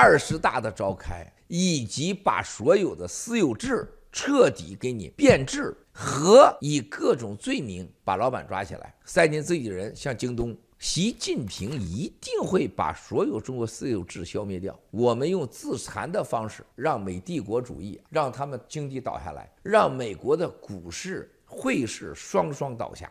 二十大的召开，以及把所有的私有制彻底给你变质，和以各种罪名把老板抓起来，塞进自己的人，像京东，习近平一定会把所有中国私有制消灭掉。我们用自残的方式，让美帝国主义让他们经济倒下来，让美国的股市、汇市双双倒下。